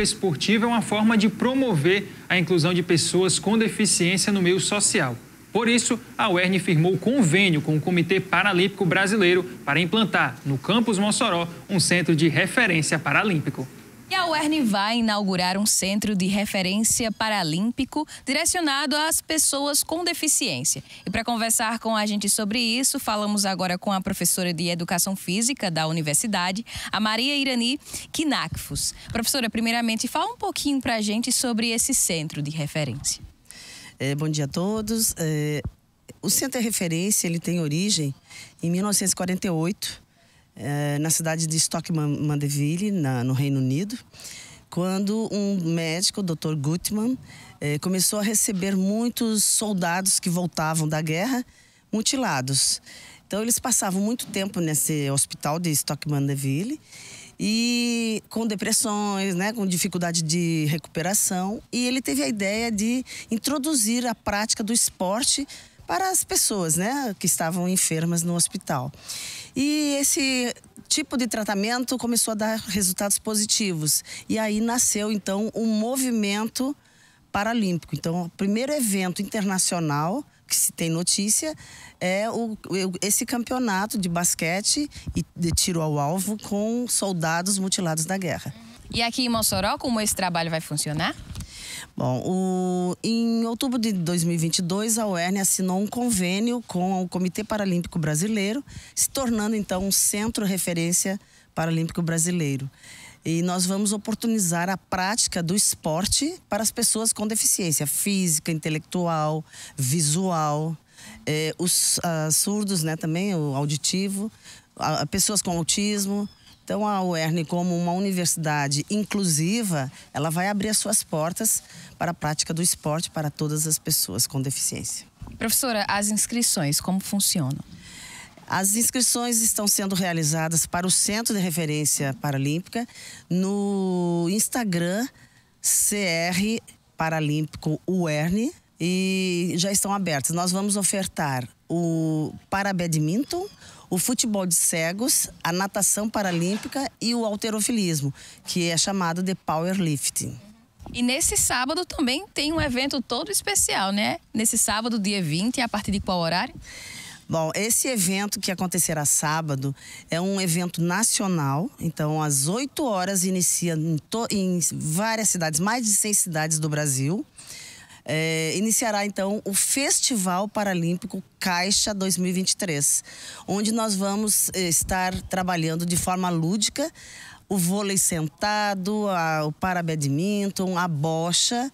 prática esportiva é uma forma de promover a inclusão de pessoas com deficiência no meio social. Por isso, a UERN firmou convênio com o Comitê Paralímpico Brasileiro para implantar, no campus Mossoró, um centro de referência paralímpico. E a UERN vai inaugurar um centro de referência paralímpico direcionado às pessoas com deficiência. E para conversar com a gente sobre isso, falamos agora com a professora de Educação Física da Universidade, a Maria Irani Kinakfus. Professora, primeiramente, fala um pouquinho para a gente sobre esse centro de referência. É, bom dia a todos. É, o Centro de Referência ele tem origem em 1948 eh, na cidade de Stockman-Mandeville, no Reino Unido, quando um médico, o Dr. Gutmann, eh, começou a receber muitos soldados que voltavam da guerra mutilados. Então eles passavam muito tempo nesse hospital de Stockman-Deville e com depressões, né, com dificuldade de recuperação, e ele teve a ideia de introduzir a prática do esporte para as pessoas, né, que estavam enfermas no hospital. E esse tipo de tratamento começou a dar resultados positivos. E aí nasceu então o um movimento paralímpico. Então, o primeiro evento internacional que se tem notícia é, é o, esse campeonato de basquete e de tiro ao alvo com soldados mutilados da guerra. E aqui em Mossoró, como esse trabalho vai funcionar? Bom, o, em outubro de 2022, a UERN assinou um convênio com o Comitê Paralímpico Brasileiro, se tornando então um centro referência paralímpico brasileiro. E nós vamos oportunizar a prática do esporte para as pessoas com deficiência física, intelectual, visual, eh, os ah, surdos, né, também, o auditivo, a, pessoas com autismo, então, a UERN, como uma universidade inclusiva, ela vai abrir as suas portas para a prática do esporte para todas as pessoas com deficiência. Professora, as inscrições, como funcionam? As inscrições estão sendo realizadas para o Centro de Referência Paralímpica no Instagram CR Paralímpico UERN e já estão abertas. Nós vamos ofertar o parabadminton, o futebol de cegos, a natação paralímpica e o alterofilismo, que é chamado de powerlifting. E nesse sábado também tem um evento todo especial, né? Nesse sábado, dia 20, a partir de qual horário? Bom, esse evento que acontecerá sábado é um evento nacional, então às 8 horas inicia em, em várias cidades, mais de 100 cidades do Brasil é, iniciará então o Festival Paralímpico Caixa 2023, onde nós vamos eh, estar trabalhando de forma lúdica o vôlei sentado, a, o parabadminton, a bocha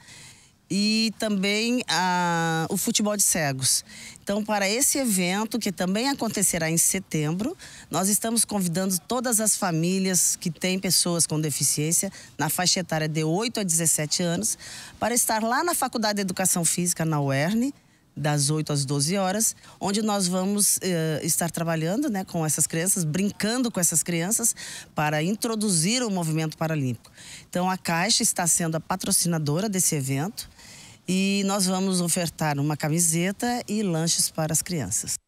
e também a, o futebol de cegos. Então, para esse evento, que também acontecerá em setembro, nós estamos convidando todas as famílias que têm pessoas com deficiência, na faixa etária de 8 a 17 anos, para estar lá na Faculdade de Educação Física, na UERN, das 8 às 12 horas, onde nós vamos eh, estar trabalhando né, com essas crianças, brincando com essas crianças para introduzir o movimento paralímpico. Então, a Caixa está sendo a patrocinadora desse evento e nós vamos ofertar uma camiseta e lanches para as crianças.